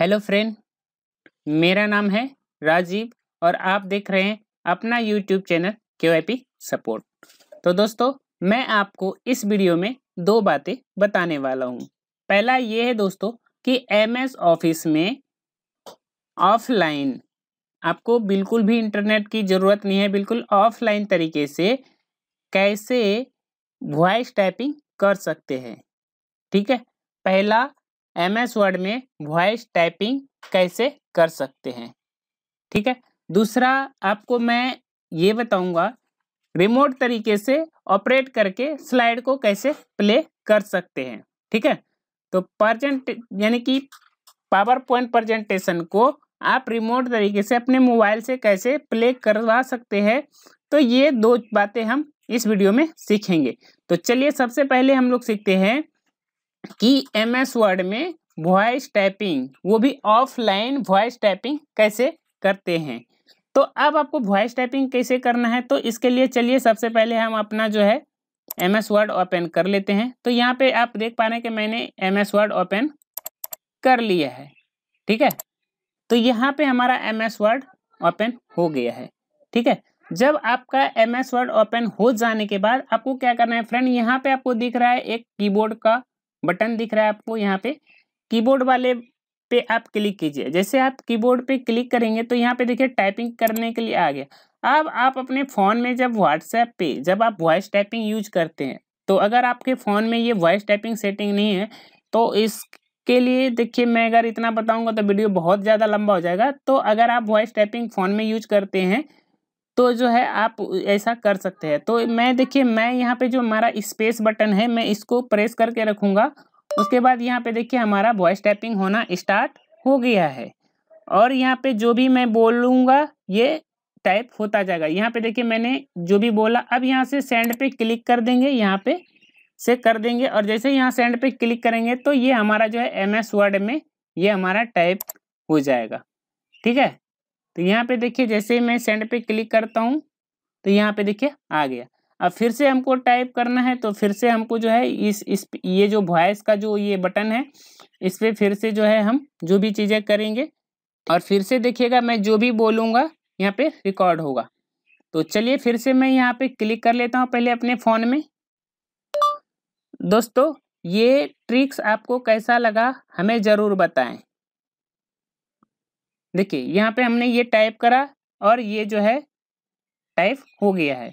hello friend मेरा नाम है राजीव और आप देख रहे हैं अपना यूट्यूब चैनल के सपोर्ट तो दोस्तों मैं आपको इस वीडियो में दो बातें बताने वाला हूँ पहला ये है दोस्तों कि एमएस ऑफिस में ऑफलाइन आपको बिल्कुल भी इंटरनेट की ज़रूरत नहीं है बिल्कुल ऑफलाइन तरीके से कैसे वॉइस टाइपिंग कर सकते हैं ठीक है पहला एम एस वर्ड में वॉइस टाइपिंग कैसे कर सकते हैं ठीक है दूसरा आपको मैं ये बताऊंगा रिमोट तरीके से ऑपरेट करके स्लाइड को कैसे प्ले कर सकते हैं ठीक है तो प्रजेंट यानी कि पावर पॉइंट प्रजेंटेशन को आप रिमोट तरीके से अपने मोबाइल से कैसे प्ले करवा सकते हैं तो ये दो बातें हम इस वीडियो में सीखेंगे तो चलिए सबसे पहले हम लोग सीखते हैं कि एम एस वर्ड में वॉइस टाइपिंग वो भी ऑफलाइन वॉइस टाइपिंग कैसे करते हैं तो अब आपको वॉइस टाइपिंग कैसे करना है तो इसके लिए चलिए सबसे पहले हम अपना जो है एम एस वर्ड ओपन कर लेते हैं तो यहाँ पे आप देख पा रहे हैं कि मैंने एम एस वर्ड ओपन कर लिया है ठीक है तो यहाँ पे हमारा एम एस वर्ड ओपन हो गया है ठीक है जब आपका एम एस वर्ड ओपन हो जाने के बाद आपको क्या करना है फ्रेंड यहाँ पे आपको दिख रहा है एक कीबोर्ड का बटन दिख रहा है आपको यहाँ पे कीबोर्ड वाले पे आप क्लिक कीजिए जैसे आप कीबोर्ड पे क्लिक करेंगे तो यहाँ पे देखिए टाइपिंग करने के लिए आ गया अब आप अपने फ़ोन में जब व्हाट्सएप पे जब आप वॉइस टाइपिंग यूज करते हैं तो अगर आपके फ़ोन में ये वॉइस टाइपिंग सेटिंग नहीं है तो इसके लिए देखिए मैं अगर इतना बताऊंगा तो वीडियो बहुत ज़्यादा लंबा हो जाएगा तो अगर आप वॉइस टाइपिंग फ़ोन में यूज करते हैं तो जो है आप ऐसा कर सकते हैं तो मैं देखिए मैं यहाँ पे जो हमारा स्पेस बटन है मैं इसको प्रेस करके रखूँगा उसके बाद यहाँ पे देखिए हमारा वॉइस टाइपिंग होना स्टार्ट हो गया है और यहाँ पे जो भी मैं बोलूँगा ये टाइप होता जाएगा यहाँ पे देखिए मैंने जो भी बोला अब यहाँ से सेंड पे क्लिक कर देंगे यहाँ पे से कर देंगे और जैसे यहाँ सेंड पे क्लिक करेंगे तो ये हमारा जो है एम एस वर्ड में ये हमारा टाइप हो जाएगा ठीक है तो यहाँ पे देखिए जैसे मैं सेंड पे क्लिक करता हूँ तो यहाँ पे देखिए आ गया अब फिर से हमको टाइप करना है तो फिर से हमको जो है इस इस ये जो वॉइस का जो ये बटन है इस पर फिर से जो है हम जो भी चीज़ें करेंगे और फिर से देखिएगा मैं जो भी बोलूँगा यहाँ पे रिकॉर्ड होगा तो चलिए फिर से मैं यहाँ पे क्लिक कर लेता हूँ पहले अपने फ़ोन में दोस्तों ये ट्रिक्स आपको कैसा लगा हमें ज़रूर बताएं देखिए यहाँ पे हमने ये टाइप करा और ये जो है टाइप हो गया है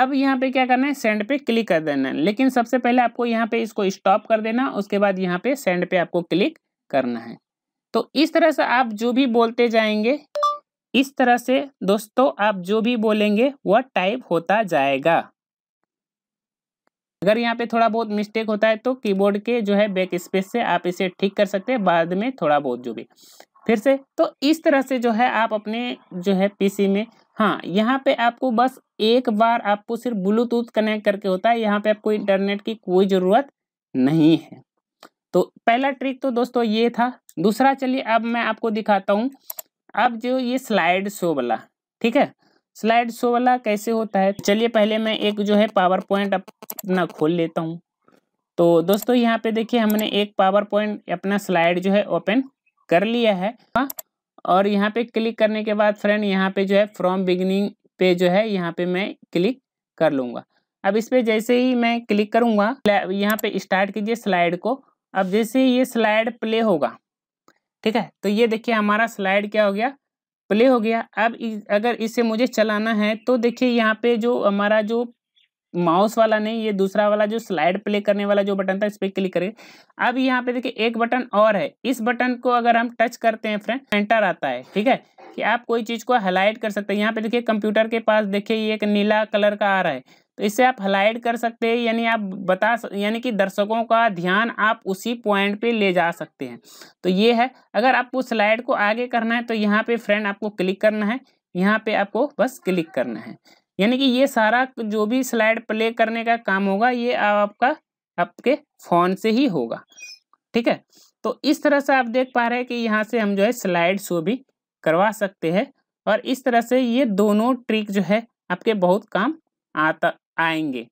अब यहाँ पे क्या करना है सेंड पे क्लिक कर देना है लेकिन सबसे पहले आपको यहाँ पे इसको स्टॉप कर देना उसके बाद यहाँ पे सेंड पे आपको क्लिक करना है तो इस तरह से आप जो भी बोलते जाएंगे इस तरह से दोस्तों आप जो भी बोलेंगे वह टाइप होता जाएगा अगर यहाँ पे थोड़ा बहुत मिस्टेक होता है तो कीबोर्ड के जो है बैक स्पेस से आप इसे ठीक कर सकते हैं बाद में थोड़ा बहुत जो भी फिर से तो इस तरह से जो है आप अपने जो है पीसी में हाँ यहाँ पे आपको बस एक बार आपको सिर्फ ब्लूटूथ कनेक्ट करके होता है यहाँ पे आपको इंटरनेट की कोई ज़रूरत नहीं है तो पहला ट्रिक तो दोस्तों ये था दूसरा चलिए अब मैं आपको दिखाता हूँ अब जो ये स्लाइड शो वाला ठीक है स्लाइड शो वाला कैसे होता है चलिए पहले मैं एक जो है पावर पॉइंट अपना खोल लेता हूँ तो दोस्तों यहाँ पे देखिए हमने एक पावर पॉइंट अपना स्लाइड जो है ओपन कर लिया है और यहाँ पे क्लिक करने के बाद फ्रेंड यहाँ पे जो है फ्रॉम बिगनिंग पे जो है यहाँ पे मैं क्लिक कर लूंगा अब इस पर जैसे ही मैं क्लिक करूंगा यहाँ पे स्टार्ट कीजिए स्लाइड को अब जैसे ये स्लाइड प्ले होगा ठीक है तो ये देखिए हमारा स्लाइड क्या हो गया प्ले हो गया अब अगर इसे मुझे चलाना है तो देखिए यहाँ पे जो हमारा जो माउस वाला नहीं ये दूसरा वाला जो स्लाइड प्ले करने वाला जो बटन था इस पर क्लिक करें अब यहाँ पे देखिए एक बटन और है इस बटन को अगर हम टच करते हैं फ्रेंड एंटर आता है ठीक है कि आप कोई चीज़ को हाईलाइट कर सकते हैं यहाँ पे देखिए कंप्यूटर के पास देखिए ये एक नीला कलर का आ रहा है तो इससे आप हाईलाइट कर सकते हैं यानी आप बता यानी कि दर्शकों का ध्यान आप उसी पॉइंट पे ले जा सकते हैं तो ये है अगर आपको स्लाइड को आगे करना है तो यहाँ पे फ्रेंड आपको क्लिक करना है यहाँ पे आपको बस क्लिक करना है यानी कि ये सारा जो भी स्लाइड प्ले करने का काम होगा ये आपका आपके फ़ोन से ही होगा ठीक है तो इस तरह से आप देख पा रहे हैं कि यहाँ से हम जो है स्लाइड शो भी करवा सकते हैं और इस तरह से ये दोनों ट्रिक जो है आपके बहुत काम आता आएंगे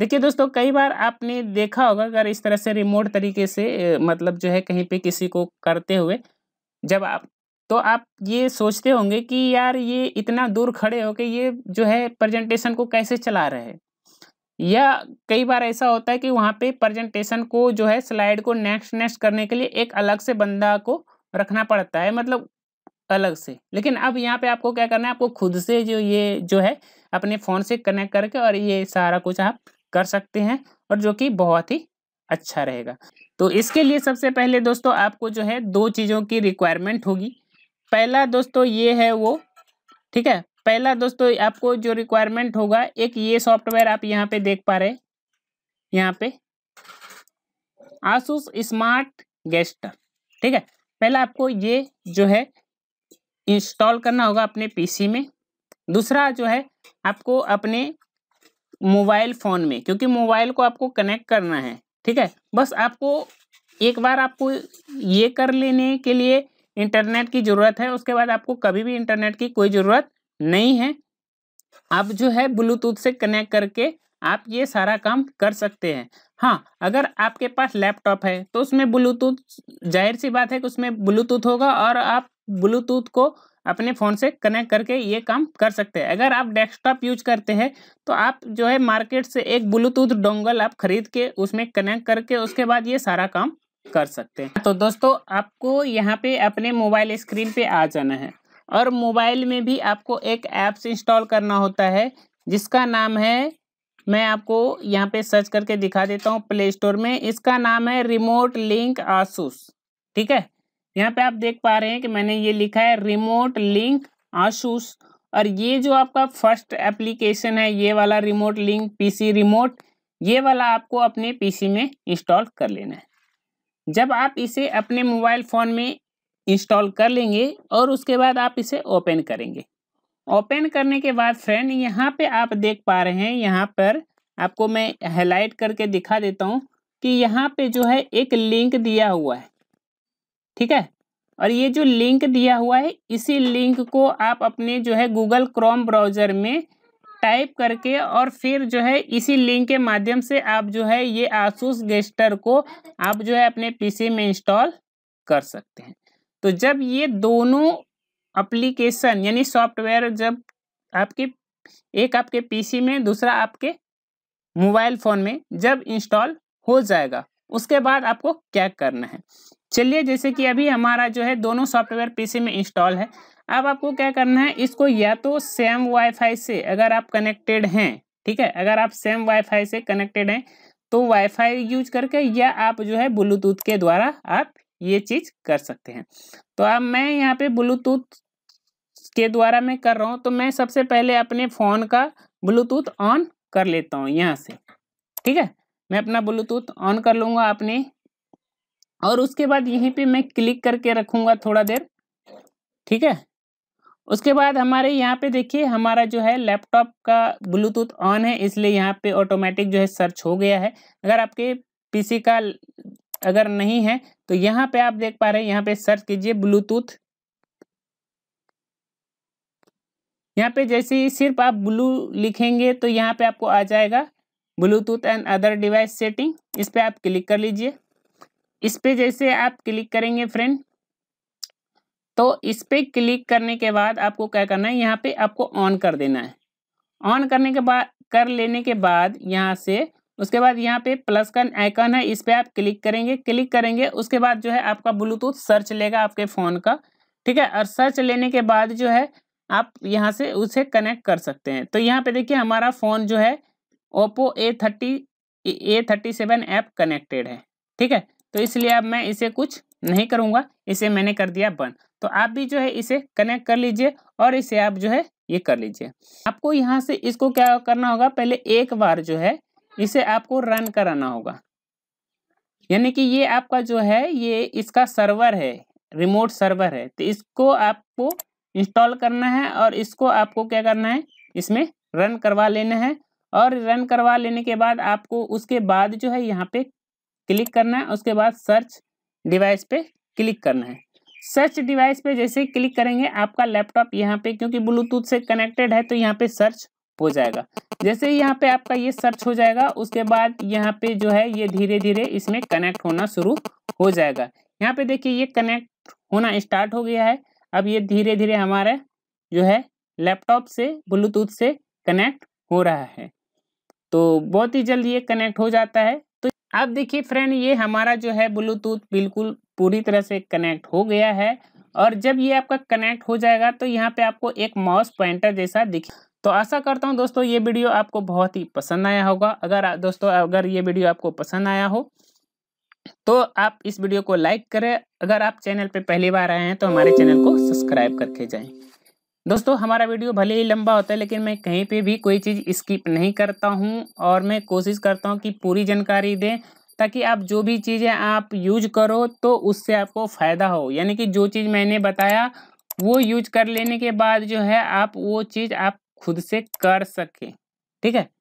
देखिए दोस्तों कई बार आपने देखा होगा अगर इस तरह से रिमोट तरीके से मतलब जो है कहीं पे किसी को करते हुए जब आप तो आप ये सोचते होंगे कि यार ये इतना दूर खड़े हो कि ये जो है प्रेजेंटेशन को कैसे चला रहे हैं या कई बार ऐसा होता है कि वहाँ पे प्रेजेंटेशन को जो है स्लाइड को नेक्स्ट नेक्स्ट करने के लिए एक अलग से बंदा को रखना पड़ता है मतलब अलग से लेकिन अब यहाँ पे आपको क्या करना है आपको खुद से जो ये जो है अपने फ़ोन से कनेक्ट करके और ये सारा कुछ आप कर सकते हैं और जो कि बहुत ही अच्छा रहेगा तो इसके लिए सबसे पहले दोस्तों आपको जो है दो चीज़ों की रिक्वायरमेंट होगी पहला दोस्तों ये है वो ठीक है पहला दोस्तों आपको जो रिक्वायरमेंट होगा एक ये सॉफ्टवेयर आप यहाँ पे देख पा रहे यहाँ पे आसूस स्मार्ट गेस्टर ठीक है पहला आपको ये जो है इंस्टॉल करना होगा अपने पीसी में दूसरा जो है आपको अपने मोबाइल फ़ोन में क्योंकि मोबाइल को आपको कनेक्ट करना है ठीक है बस आपको एक बार आपको ये कर लेने के लिए इंटरनेट की ज़रूरत है उसके बाद आपको कभी भी इंटरनेट की कोई ज़रूरत नहीं है आप जो है ब्लूटूथ से कनेक्ट करके आप ये सारा काम कर सकते हैं हाँ अगर आपके पास लैपटॉप है तो उसमें ब्लूटूथ जाहिर सी बात है कि उसमें ब्लूटूथ होगा और आप ब्लूटूथ को अपने फ़ोन से कनेक्ट करके ये काम कर सकते हैं अगर आप डेस्कटॉप यूज करते हैं तो आप जो है मार्केट से एक ब्लूटूथ डोंगल आप खरीद के उसमें कनेक्ट करके उसके बाद ये सारा काम कर सकते हैं तो दोस्तों आपको यहाँ पे अपने मोबाइल स्क्रीन पे आ जाना है और मोबाइल में भी आपको एक ऐप्स इंस्टॉल करना होता है जिसका नाम है मैं आपको यहाँ पे सर्च करके दिखा देता हूँ प्ले स्टोर में इसका नाम है रिमोट लिंक आसूस ठीक है यहाँ पे आप देख पा रहे हैं कि मैंने ये लिखा है रिमोट लिंक आसूस और ये जो आपका फर्स्ट एप्लीकेशन है ये वाला रिमोट लिंक पीसी रिमोट ये वाला आपको अपने पीसी में इंस्टॉल कर लेना है जब आप इसे अपने मोबाइल फ़ोन में इंस्टॉल कर लेंगे और उसके बाद आप इसे ओपन करेंगे ओपन करने के बाद फ्रेंड यहाँ पे आप देख पा रहे हैं यहाँ पर आपको मैं हाईलाइट करके दिखा देता हूँ कि यहाँ पे जो है एक लिंक दिया हुआ है ठीक है और ये जो लिंक दिया हुआ है इसी लिंक को आप अपने जो है गूगल क्रोम ब्राउज़र में टाइप करके और फिर जो है इसी लिंक के माध्यम से आप जो है ये आसूस गेस्टर को आप जो है अपने पीसी में इंस्टॉल कर सकते हैं तो जब ये दोनों अप्लीकेशन यानी सॉफ्टवेयर जब आपके एक आपके पीसी में दूसरा आपके मोबाइल फ़ोन में जब इंस्टॉल हो जाएगा उसके बाद आपको क्या करना है चलिए जैसे कि अभी हमारा जो है दोनों सॉफ्टवेयर पीसी में इंस्टॉल है अब आपको क्या करना है इसको या तो सेम वाईफाई से अगर आप कनेक्टेड हैं ठीक है अगर आप सेम वाईफाई से कनेक्टेड हैं तो वाईफाई यूज करके या आप जो है ब्लूटूथ के द्वारा आप ये चीज़ कर सकते हैं तो अब मैं यहाँ पे ब्लूटूथ के द्वारा मैं कर रहा हूँ तो मैं सबसे पहले अपने फ़ोन का ब्लूटूथ ऑन कर लेता हूँ यहाँ से ठीक है मैं अपना ब्लूटूथ ऑन कर लूंगा अपने और उसके बाद यहीं पे मैं क्लिक करके रखूंगा थोड़ा देर ठीक है उसके बाद हमारे यहाँ पे देखिए हमारा जो है लैपटॉप का ब्लूटूथ ऑन है इसलिए यहाँ पे ऑटोमेटिक जो है सर्च हो गया है अगर आपके पीसी का अगर नहीं है तो यहाँ पे आप देख पा रहे हैं यहाँ पे सर्च कीजिए ब्लूटूथ यहाँ पे जैसे ही सिर्फ आप ब्लू लिखेंगे तो यहाँ पे आपको आ जाएगा Bluetooth and other device setting इस पर आप क्लिक कर लीजिए इस पर जैसे आप क्लिक करेंगे फ्रेंड तो इस पर क्लिक करने के बाद आपको क्या करना है यहाँ पे आपको ऑन कर देना है ऑन करने के बाद कर लेने के बाद यहाँ से उसके बाद यहाँ पे प्लस का आइकन है इस पर आप क्लिक करेंगे क्लिक करेंगे उसके बाद जो है आपका ब्लूटूथ सर्च लेगा आपके फ़ोन का ठीक है और सर्च लेने के बाद जो है आप यहाँ से उसे कनेक्ट कर सकते हैं तो यहाँ पे देखिए हमारा फ़ोन जो है Oppo A thirty A thirty seven app connected है ठीक है तो इसलिए अब मैं इसे कुछ नहीं करूँगा इसे मैंने कर दिया बंद तो आप भी जो है इसे कनेक्ट कर लीजिए और इसे आप जो है ये कर लीजिए आपको यहाँ से इसको क्या करना होगा पहले एक बार जो है इसे आपको रन कराना होगा यानी कि ये आपका जो है ये इसका सर्वर है रिमोट सर्वर है तो इसको आपको इंस्टॉल करना है और इसको आपको क्या करना है इसमें रन करवा लेना है और रन करवा लेने के बाद आपको उसके बाद जो है यहाँ पे क्लिक करना है उसके बाद सर्च डिवाइस पे क्लिक करना है सर्च डिवाइस पे जैसे क्लिक करेंगे आपका लैपटॉप यहाँ पे क्योंकि ब्लूटूथ से कनेक्टेड है तो यहाँ पे सर्च हो जाएगा जैसे यहाँ पे आपका ये सर्च हो जाएगा उसके बाद यहाँ पे जो है ये धीरे धीरे इसमें कनेक्ट होना शुरू हो जाएगा यहाँ पे देखिए ये कनेक्ट होना स्टार्ट हो गया है अब ये धीरे धीरे हमारे जो है लैपटॉप से ब्लूटूथ से कनेक्ट हो रहा है तो बहुत ही जल्द ये कनेक्ट हो जाता है अब देखिए फ्रेंड ये हमारा जो है ब्लूटूथ बिल्कुल पूरी तरह से कनेक्ट हो गया है और जब ये आपका कनेक्ट हो जाएगा तो यहाँ पे आपको एक माउस पॉइंटर जैसा दिखे तो आशा करता हूँ दोस्तों ये वीडियो आपको बहुत ही पसंद आया होगा अगर दोस्तों अगर ये वीडियो आपको पसंद आया हो तो आप इस वीडियो को लाइक करें अगर आप चैनल पे पहली बार आए हैं तो हमारे चैनल को सब्सक्राइब करके जाए दोस्तों हमारा वीडियो भले ही लंबा होता है लेकिन मैं कहीं पे भी कोई चीज़ स्किप नहीं करता हूँ और मैं कोशिश करता हूँ कि पूरी जानकारी दें ताकि आप जो भी चीज़ें आप यूज करो तो उससे आपको फ़ायदा हो यानी कि जो चीज़ मैंने बताया वो यूज कर लेने के बाद जो है आप वो चीज़ आप खुद से कर सकें ठीक है